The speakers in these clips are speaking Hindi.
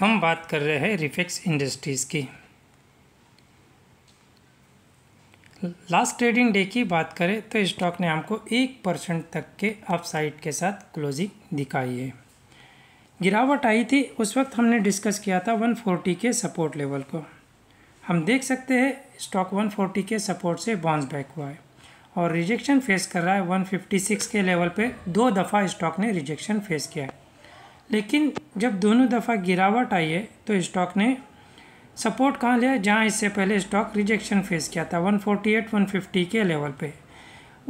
हम बात कर रहे हैं रिफेक्स इंडस्ट्रीज़ की लास्ट ट्रेडिंग डे की बात करें तो स्टॉक ने हमको एक परसेंट तक के अपसाइड के साथ क्लोजिंग दिखाई है गिरावट आई थी उस वक्त हमने डिस्कस किया था 140 के सपोर्ट लेवल को हम देख सकते हैं स्टॉक 140 के सपोर्ट से बाउंस बैक हुआ है और रिजेक्शन फेस कर रहा है 156 के लेवल पे दो दफ़ा स्टॉक ने रिजेक्शन फेस किया है लेकिन जब दोनों दफ़ा गिरावट आई है तो स्टॉक ने सपोर्ट कहाँ लिया जहाँ इससे पहले स्टॉक रिजेक्शन फेस किया था 148 150 के लेवल पे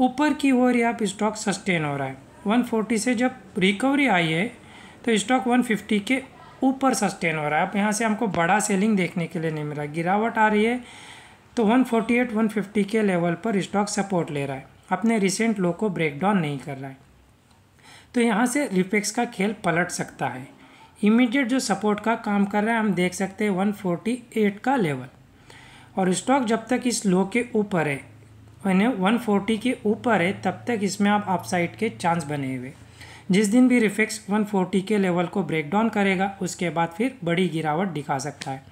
ऊपर की ओर यहाँ पर स्टॉक सस्टेन हो रहा है 140 से जब रिकवरी आई है तो स्टॉक 150 के ऊपर सस्टेन हो रहा है अब यहाँ से हमको बड़ा सेलिंग देखने के लिए नहीं मिला गिरावट आ रही है तो 148 150 के लेवल पर स्टॉक सपोर्ट ले रहा है अपने रिसेंट लो को ब्रेक डाउन नहीं कर रहा है तो यहाँ से रिफ्लेक्स का खेल पलट सकता है इमीडिएट जो सपोर्ट का काम कर रहा है हम देख सकते हैं 148 का लेवल और स्टॉक जब तक इस लो के ऊपर है यानी 140 के ऊपर है तब तक इसमें आप अपसाइड के चांस बने हुए जिस दिन भी रिफेक्स 140 के लेवल को ब्रेक डाउन करेगा उसके बाद फिर बड़ी गिरावट दिखा सकता है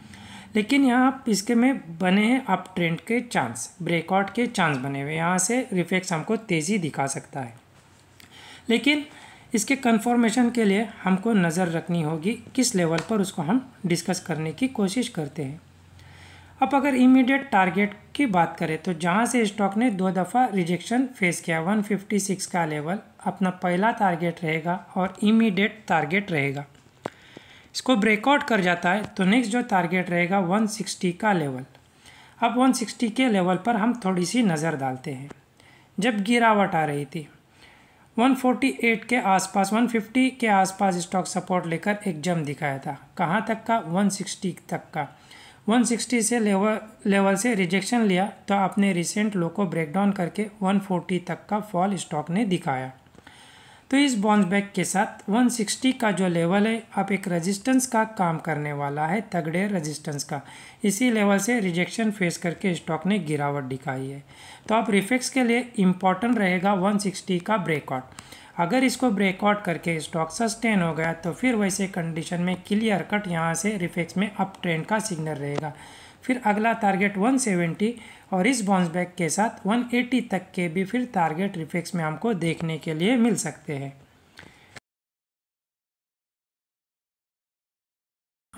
लेकिन यहाँ इसके में बने हैं अप ट्रेंड के चांस ब्रेकआउट के चांस बने हुए यहाँ से रिफेक्स हमको तेज़ी दिखा सकता है लेकिन इसके कन्फर्मेशन के लिए हमको नज़र रखनी होगी किस लेवल पर उसको हम डिस्कस करने की कोशिश करते हैं अब अगर इमीडिएट टारगेट की बात करें तो जहाँ से स्टॉक ने दो दफ़ा रिजेक्शन फेस किया 156 का लेवल अपना पहला टारगेट रहेगा और इमीडिएट टारगेट रहेगा इसको ब्रेकआउट कर जाता है तो नेक्स्ट जो टारगेट रहेगा 160 का लेवल अब 160 के लेवल पर हम थोड़ी सी नज़र डालते हैं जब गिरावट आ रही थी 148 के आसपास 150 के आसपास स्टॉक सपोर्ट लेकर एक जम दिखाया था कहाँ तक का 160 तक का 160 से लेवल लेवल से रिजेक्शन लिया तो आपने रिसेंट लो को ब्रेकडाउन करके 140 तक का फॉल स्टॉक ने दिखाया तो इस बाउंस बैक के साथ 160 का जो लेवल है आप एक रेजिस्टेंस का काम करने वाला है तगड़े रेजिस्टेंस का इसी लेवल से रिजेक्शन फेस करके स्टॉक ने गिरावट दिखाई है तो आप रिफेक्स के लिए इम्पॉर्टेंट रहेगा 160 का ब्रेकआउट अगर इसको ब्रेकआउट करके स्टॉक सस्टेन हो गया तो फिर वैसे कंडीशन में क्लियर कट यहाँ से रिफेक्स में अप ट्रेंड का सिग्नल रहेगा फिर अगला टारगेट 170 और इस बाउंस बैक के साथ 180 तक के भी फिर टारगेट रिफेक्स में हमको देखने के लिए मिल सकते हैं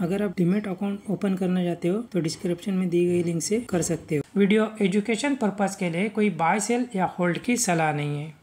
अगर आप डिमेट अकाउंट ओपन करना चाहते हो तो डिस्क्रिप्शन में दी गई लिंक से कर सकते हो वीडियो एजुकेशन पर्पज के लिए कोई बाय सेल या होल्ड की सलाह नहीं है